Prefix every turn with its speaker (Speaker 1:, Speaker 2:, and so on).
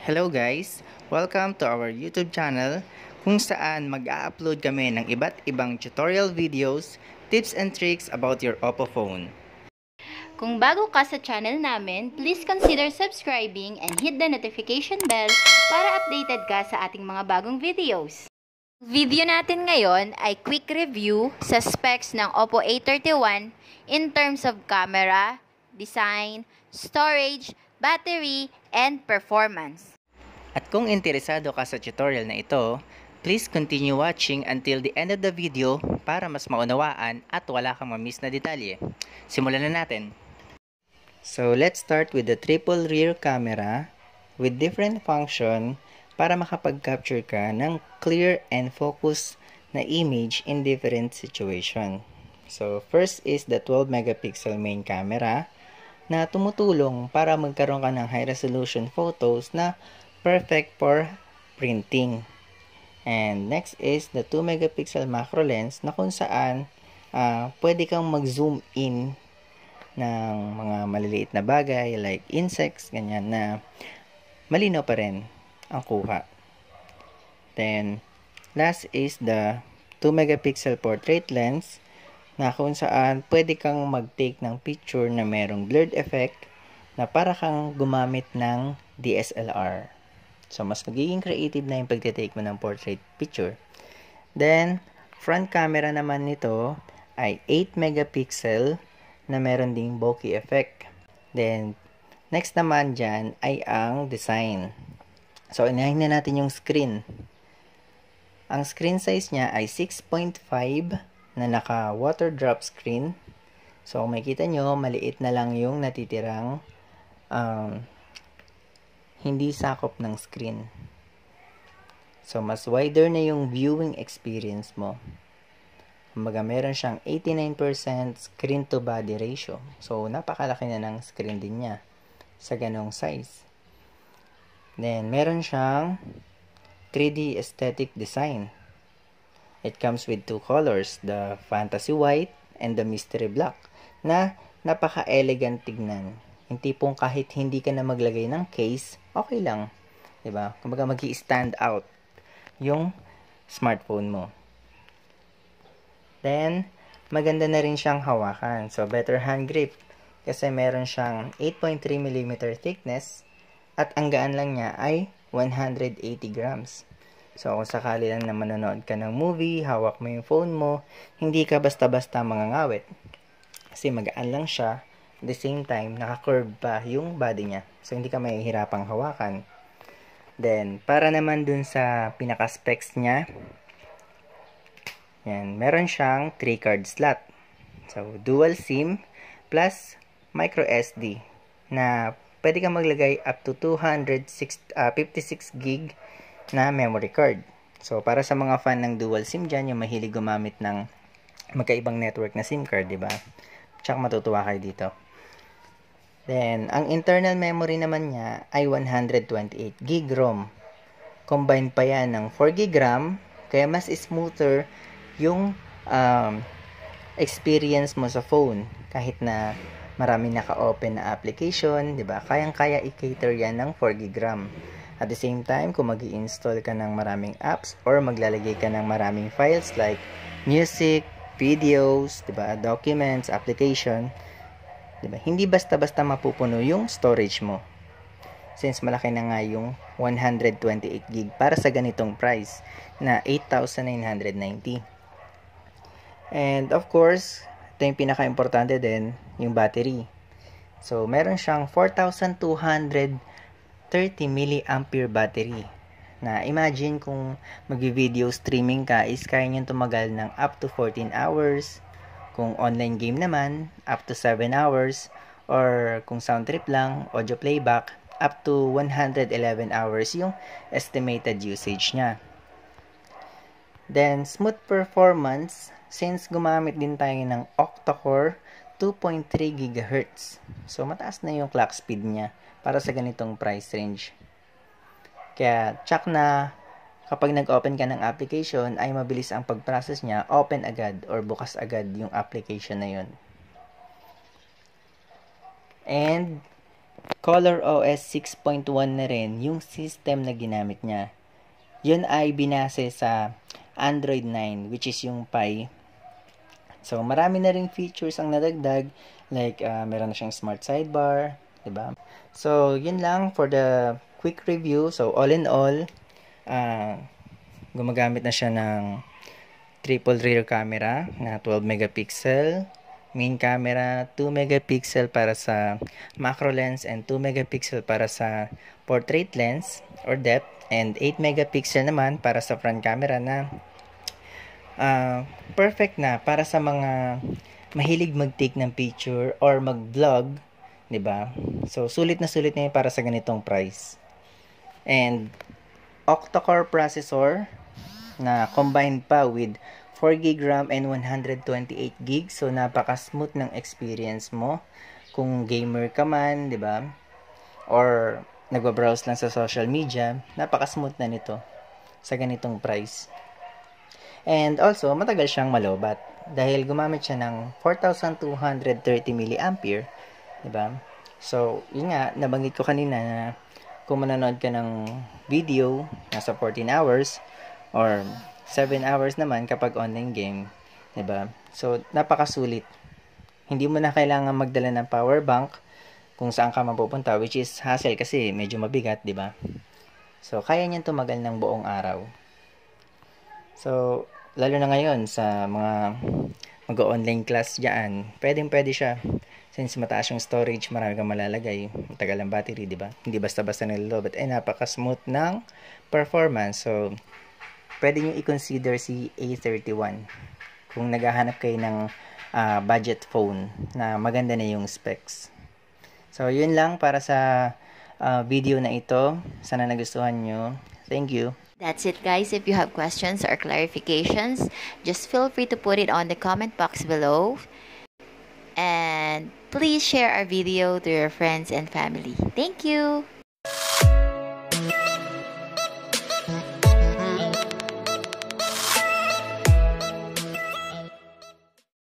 Speaker 1: Hello guys! Welcome to our YouTube channel kung saan mag-upload kami ng iba't ibang tutorial videos, tips and tricks about your Oppo phone. Kung bago ka sa channel namin, please consider subscribing and hit the notification bell para updated ka sa ating mga bagong videos. Video natin ngayon ay quick review sa specs ng Oppo A31 in terms of camera, design, storage, battery, and performance. At kung interesado ka sa tutorial na ito, please continue watching until the end of the video para mas maunawaan at wala kang mamiss na detalye. Simulan na natin! So let's start with the triple rear camera with different function para makapag-capture ka ng clear and focus na image in different situation. So first is the 12 megapixel main camera na tumutulong para magkaroon ka ng high resolution photos na perfect for printing. And next is the 2 megapixel macro lens na kung saan uh, pwede kang mag-zoom in ng mga maliliit na bagay like insects, ganyan na malinaw pa rin ang kuha. Then, last is the 2 megapixel portrait lens na kung saan pwede kang mag-take ng picture na merong blurred effect na para kang gumamit ng DSLR. So, mas magiging creative na yung pagtitake mo ng portrait picture. Then, front camera naman nito ay 8 megapixel na meron ding bokeh effect. Then, next naman dyan ay ang design. So, inahin na natin yung screen. Ang screen size niya ay 6.5 na naka water drop screen. So, kung makita nyo, maliit na lang yung natitirang um, hindi sakop ng screen. So, mas wider na yung viewing experience mo. Kumbaga, meron siyang 89% screen to body ratio. So, napakalaki na ng screen din niya sa ganong size. Then, meron siyang 3D aesthetic design. It comes with two colors, the fantasy white and the mystery black, na napaka-elegant tignan. Yung tipong kahit hindi ka na maglagay ng case, okay lang. ba? Diba? Kumbaga mag stand out yung smartphone mo. Then, maganda na rin siyang hawakan. So, better hand grip. Kasi meron siyang 8.3mm thickness at ang gaan lang niya ay 180 grams. So, kung sakali lang na manonood ka ng movie, hawak mo yung phone mo, hindi ka basta-basta mangangawit. Kasi magaan lang siya, at the same time, naka-curve pa yung body niya. So, hindi ka mahihirapang hawakan. Then, para naman dun sa pinaka-specs niya, yan, meron siyang 3 card slot. So, dual SIM plus micro SD na pwede kang maglagay up to 256 uh, ah, gig na memory card. So, para sa mga fan ng dual SIM dyan, yung mahilig gumamit ng magkaibang network na SIM card, di ba? Tsaka matutuwa kayo dito. Then, ang internal memory naman niya ay 128 GB ROM. Combined pa yan ng 4 GB RAM, kaya mas smoother yung um, experience mo sa phone kahit na marami naka-open na application, 'di ba? Kayang-kaya i-cater 'yan ng 4 GB RAM. At the same time, kung mag install ka ng maraming apps or maglalagay ka ng maraming files like music, videos, diba, documents, application, diba, hindi basta-basta mapupuno yung storage mo. Since malaki na nga yung 128 gig para sa ganitong price na 8,990. And of course, ito yung pinaka-importante din, yung battery. So, meron siyang 4,200 30 milliampere battery na imagine kung mag-video streaming ka is kaya niyang tumagal ng up to 14 hours kung online game naman up to 7 hours or kung sound trip lang audio playback up to 111 hours yung estimated usage niya then smooth performance since gumamit din tayo ng octa-core 2.3 GHz. So, mataas na yung clock speed niya para sa ganitong price range. Kaya, check na kapag nag-open ka ng application, ay mabilis ang pag-process niya, open agad or bukas agad yung application na yun. And, Color OS 6.1 na rin yung system na ginamit niya. Yun ay binase sa Android 9, which is yung Pie So, marami na rin features ang nadagdag like uh, meron na siyang smart sidebar, 'di ba? So, yun lang for the quick review. So, all in all, uh, gumagamit na siya ng triple rear camera na 12 megapixel, main camera 2 megapixel para sa macro lens and 2 megapixel para sa portrait lens or depth and 8 megapixel naman para sa front camera na uh, perfect na para sa mga mahilig mag-take ng picture or mag-vlog, 'di ba? So sulit na sulit na 'yan para sa ganitong price. And octa-core processor na combined pa with 4GB RAM and 128GB. So, napaka-smooth ng experience mo. Kung gamer ka man, di ba? Or nagwa-browse lang sa social media, napaka-smooth na nito sa ganitong price. And also, matagal siyang malobat dahil gumamit siya ng 4,230 mAh, di ba? So, yun nga, nabanggit ko kanina na kung mananood ka ng video, nasa 14 hours, or 7 hours naman kapag online game, di ba? So, napakasulit. Hindi mo na kailangan magdala ng power bank kung saan ka mapupunta, which is hassle kasi medyo mabigat, di ba? So, kaya niyan tumagal ng buong araw. So, lalo na ngayon sa mga mag-online class diyan, pwedeng pwede siya. Since mataas yung storage, marami kang malalagay. Matagal ang battery, di ba? Hindi basta-basta But Eh, napaka-smooth ng performance. So, pwede nyo i-consider si A31 kung naghahanap kayo ng uh, budget phone na maganda na yung specs. So, yun lang para sa uh, video na ito. Sana nagustuhan nyo. Thank you. That's it guys. If you have questions or clarifications, just feel free to put it on the comment box below. And please share our video to your friends and family. Thank you!